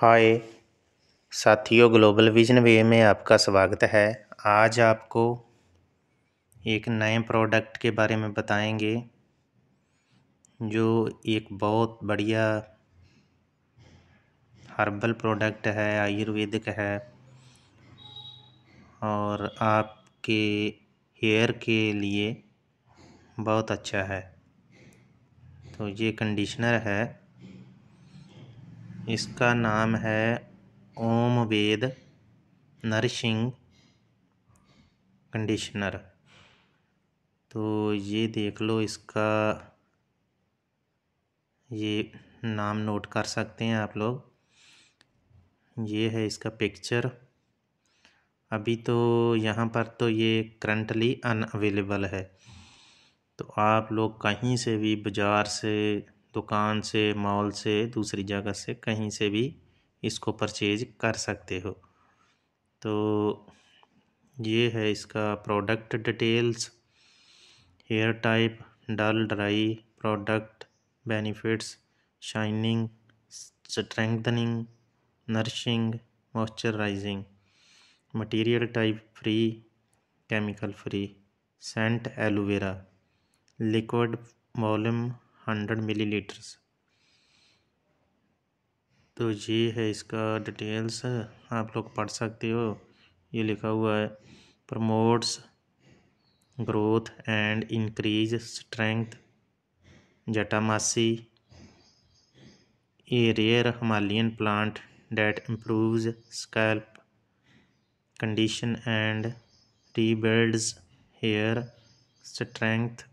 हाय साथियों global vision वे में आपका स्वागत है आज आपको एक नए प्रोडक्ट के बारे में बताएंगे जो एक बहुत बढ़िया हर्बल प्रोडक्ट है आयुर्वेदिक है और आपके हेयर के लिए बहुत अच्छा है तो ये कंडीशनर है इसका नाम है ओम वेद नरिशिंग कंडीशनर तो ये देख लो इसका ये नाम नोट कर सकते हैं आप लोग ये है इसका पिक्चर अभी तो यहाँ पर तो ये करंटली अनअवेलेबल है तो आप लोग कहीं से भी बाज़ार से दुकान से मॉल से दूसरी जगह से कहीं से भी इसको परचेज कर सकते हो तो ये है इसका product details hair type dull dry product benefits shining strengthening nourishing moisturising material type free chemical free scent aloe vera liquid volume hundred ml तो ये है इसका डिटेल्स आप लोग पढ़ सकते हो ये लिखा हुआ है promotes growth and increase strength Jatamansi a rare Himalayan plant that improves scalp condition and rebuilds hair strength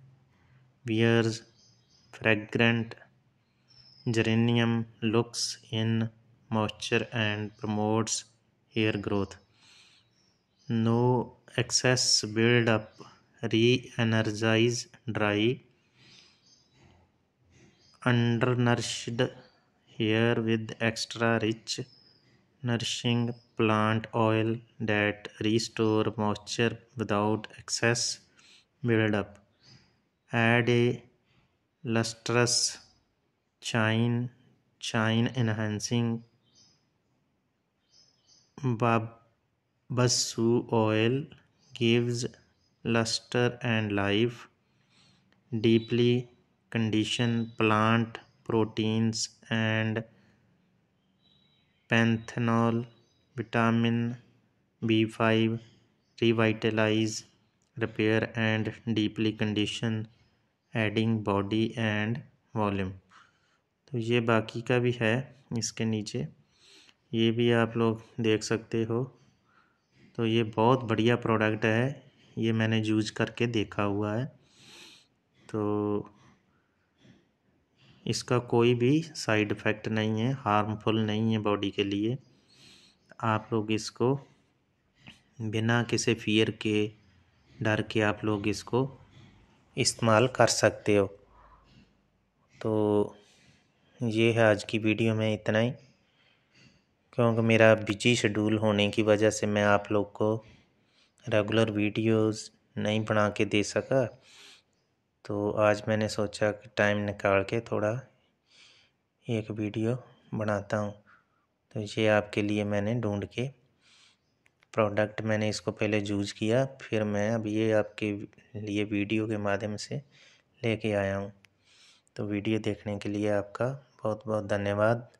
bears fragrant geranium locks in moisture and promotes hair growth. No excess build up, re energize dry, undernourished hair with extra rich, nourishing plant oil that restore moisture without excess build up. Add a lustrous shine shine enhancing babasu oil gives luster and life deeply condition plant proteins and panthenol vitamin b5 revitalize repair and deeply condition adding body and volume तो ये बाकी का भी है इसके नीचे ये भी आप लोग देख सकते हो तो ये बहुत बढ़िया प्रोडक्ट है ये मैंने यूज करके देखा हुआ है तो इसका कोई भी साइड इफ़ेक्ट नहीं है हार्मफुल नहीं है बॉडी के लिए आप लोग इसको बिना किसी फियर के डर के आप लोग इसको इस्तेमाल कर सकते हो तो ये है आज की वीडियो में इतना ही क्योंकि मेरा बिजी शेड्यूल होने की वजह से मैं आप लोग को रेगुलर वीडियोस नहीं बना के दे सका तो आज मैंने सोचा कि टाइम निकाल के थोड़ा एक वीडियो बनाता हूँ तो ये आपके लिए मैंने ढूंढ के प्रोडक्ट मैंने इसको पहले यूज़ किया फिर मैं अब ये आपके लिए वीडियो के माध्यम से लेके आया हूँ तो वीडियो देखने के लिए आपका बहुत बहुत धन्यवाद